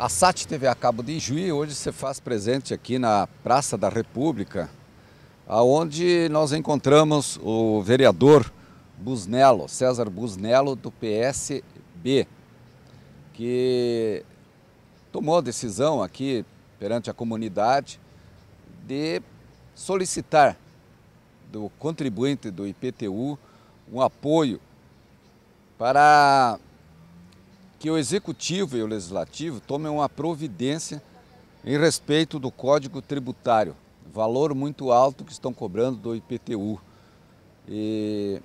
A SAT TV a cabo de Juí hoje se faz presente aqui na Praça da República, aonde nós encontramos o vereador Busnello, César Busnello do PSB, que tomou a decisão aqui perante a comunidade de solicitar do contribuinte do IPTU um apoio para que o Executivo e o Legislativo tomem uma providência em respeito do Código Tributário, valor muito alto que estão cobrando do IPTU. E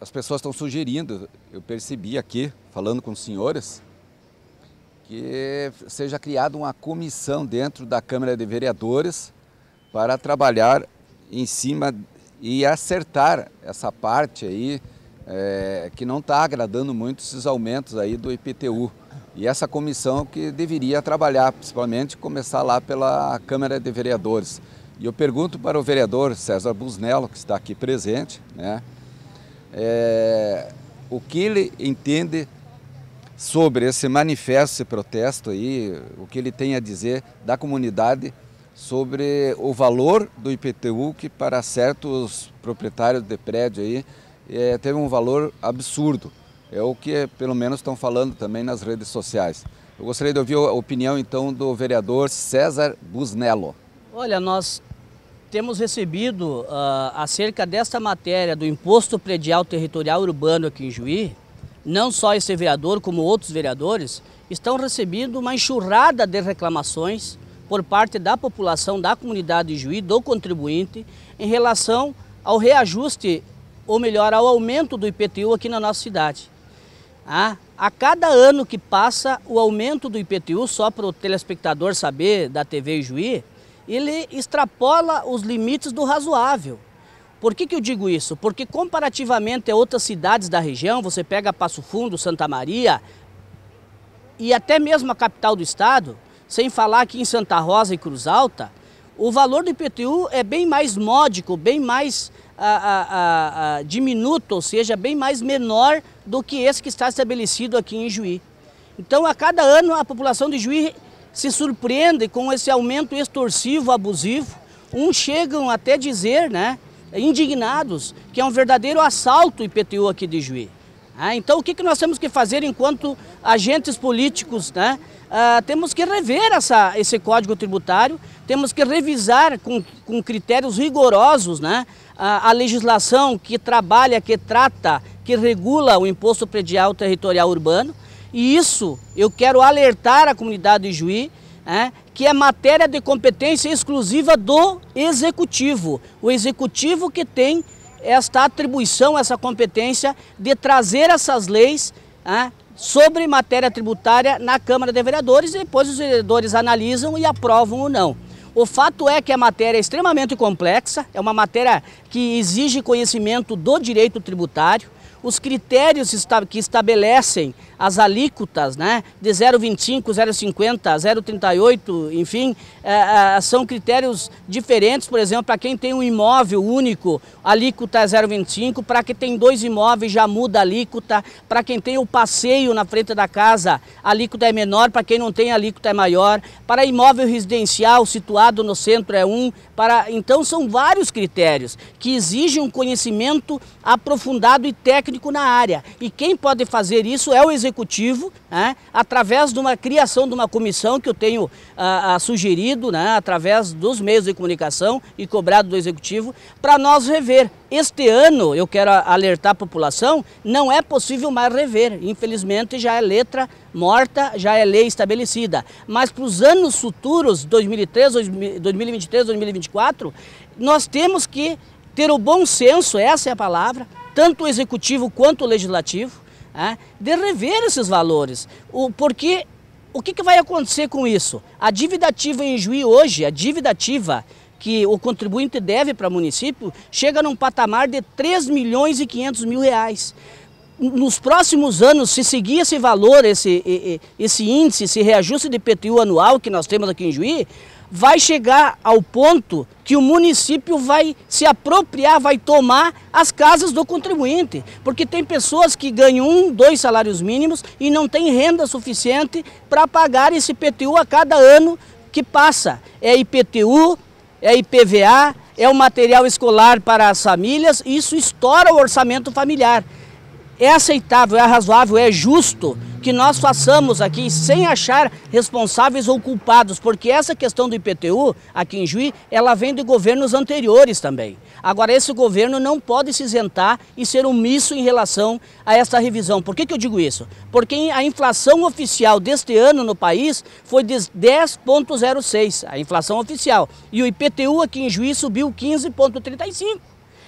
as pessoas estão sugerindo, eu percebi aqui, falando com os senhores, que seja criada uma comissão dentro da Câmara de Vereadores para trabalhar em cima e acertar essa parte aí é, que não está agradando muito esses aumentos aí do IPTU. E essa comissão que deveria trabalhar, principalmente começar lá pela Câmara de Vereadores. E eu pergunto para o vereador César Busnello, que está aqui presente, né, é, o que ele entende sobre esse manifesto, esse protesto aí, o que ele tem a dizer da comunidade sobre o valor do IPTU que para certos proprietários de prédio aí é, teve um valor absurdo. É o que, pelo menos, estão falando também nas redes sociais. Eu gostaria de ouvir a opinião, então, do vereador César Busnello. Olha, nós temos recebido uh, acerca desta matéria do Imposto Predial Territorial Urbano aqui em Juí, não só esse vereador, como outros vereadores, estão recebendo uma enxurrada de reclamações por parte da população, da comunidade de Juí, do contribuinte, em relação ao reajuste ou melhor, ao aumento do IPTU aqui na nossa cidade. Ah, a cada ano que passa, o aumento do IPTU, só para o telespectador saber da TV Juí, ele extrapola os limites do razoável. Por que, que eu digo isso? Porque comparativamente a outras cidades da região, você pega Passo Fundo, Santa Maria e até mesmo a capital do estado, sem falar aqui em Santa Rosa e Cruz Alta, o valor do IPTU é bem mais módico, bem mais a, a, a, diminuto, ou seja, bem mais menor do que esse que está estabelecido aqui em Juí. Então, a cada ano, a população de Juí se surpreende com esse aumento extorsivo, abusivo. Uns chegam até dizer, né, indignados, que é um verdadeiro assalto IPTU aqui de Juí. Ah, então, o que, que nós temos que fazer enquanto agentes políticos, né? Ah, temos que rever essa, esse código tributário, temos que revisar com, com critérios rigorosos né, a, a legislação que trabalha, que trata, que regula o imposto predial territorial urbano. E isso eu quero alertar a comunidade de Juí, é, que é matéria de competência exclusiva do executivo. O executivo que tem esta atribuição, essa competência de trazer essas leis é, sobre matéria tributária na Câmara de Vereadores e depois os vereadores analisam e aprovam ou não. O fato é que a matéria é extremamente complexa, é uma matéria que exige conhecimento do direito tributário, os critérios que estabelecem as alíquotas né, de 0,25, 0,50, 0,38, enfim, é, é, são critérios diferentes, por exemplo, para quem tem um imóvel único, a alíquota é 0,25, para quem tem dois imóveis já muda a alíquota, para quem tem o passeio na frente da casa, a alíquota é menor, para quem não tem, a alíquota é maior, para imóvel residencial situado no centro é 1, um, para... então são vários critérios que exigem um conhecimento aprofundado e técnico técnico na área. E quem pode fazer isso é o executivo, né, através de uma criação de uma comissão que eu tenho a, ah, a ah, sugerido, né, através dos meios de comunicação e cobrado do executivo, para nós rever. Este ano, eu quero alertar a população, não é possível mais rever. Infelizmente, já é letra morta, já é lei estabelecida. Mas para os anos futuros, 2003, 2023, 2024, nós temos que ter o bom senso, essa é a palavra, tanto o executivo quanto o legislativo, né, de rever esses valores. O, porque o que, que vai acontecer com isso? A dívida ativa em Juí hoje, a dívida ativa que o contribuinte deve para o município, chega num patamar de 3 milhões e 500 mil reais nos próximos anos, se seguir esse valor, esse, esse índice, esse reajuste de PTU anual que nós temos aqui em Juí, vai chegar ao ponto que o município vai se apropriar, vai tomar as casas do contribuinte. Porque tem pessoas que ganham um, dois salários mínimos e não tem renda suficiente para pagar esse IPTU a cada ano que passa. É IPTU, é IPVA, é o material escolar para as famílias, isso estoura o orçamento familiar. É aceitável, é razoável, é justo que nós façamos aqui sem achar responsáveis ou culpados, porque essa questão do IPTU aqui em Juiz, ela vem de governos anteriores também. Agora, esse governo não pode se isentar e ser omisso em relação a essa revisão. Por que, que eu digo isso? Porque a inflação oficial deste ano no país foi de 10,06, a inflação oficial, e o IPTU aqui em Juiz subiu 15,35.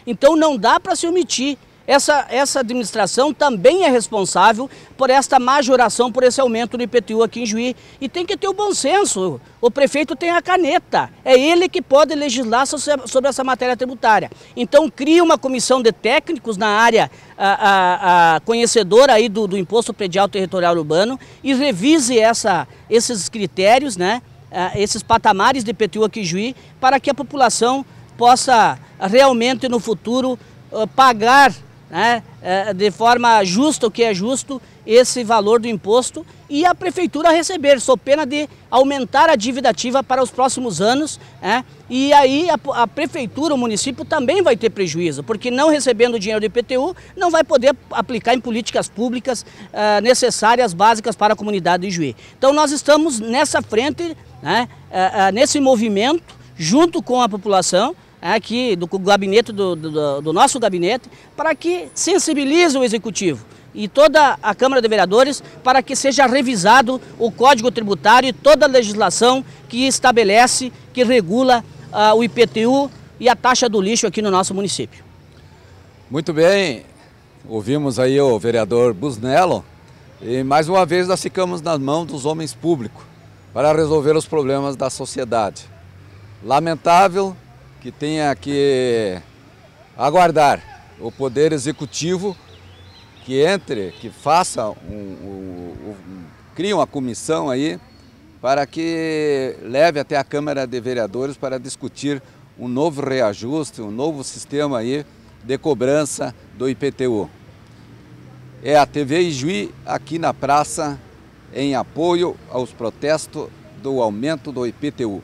Então não dá para se omitir essa, essa administração também é responsável por esta majoração, por esse aumento do IPTU aqui em Juí. E tem que ter o bom senso. O prefeito tem a caneta. É ele que pode legislar sobre essa matéria tributária. Então cria uma comissão de técnicos na área a, a, a conhecedora aí do, do Imposto Predial Territorial Urbano e revise essa, esses critérios, né? esses patamares de IPTU aqui em Juí, para que a população possa realmente no futuro eh, pagar né, é, de forma justa o que é justo, esse valor do imposto e a prefeitura receber, sou pena de aumentar a dívida ativa para os próximos anos, né, e aí a, a, prefeitura, o município também vai ter prejuízo, porque não recebendo o dinheiro do IPTU, não vai poder aplicar em políticas públicas uh, necessárias, básicas para a comunidade de Juiz. Então nós estamos nessa frente, né, uh, uh, nesse movimento, junto com a população, é, aqui do gabinete do, do, do nosso gabinete, para que sensibilize o executivo e toda a Câmara de Vereadores para que seja revisado o Código Tributário e toda a legislação que estabelece, que regula uh, o IPTU e a taxa do lixo aqui no nosso município. Muito bem, ouvimos aí o vereador Busnello e mais uma vez nós ficamos nas mãos dos homens públicos para resolver os problemas da sociedade. Lamentável, que tenha que aguardar o Poder Executivo que entre, que faça, um, um, um, crie uma comissão aí para que leve até a Câmara de Vereadores para discutir um novo reajuste, um novo sistema aí de cobrança do IPTU. É a TV Ijuí aqui na praça em apoio aos protestos do aumento do IPTU.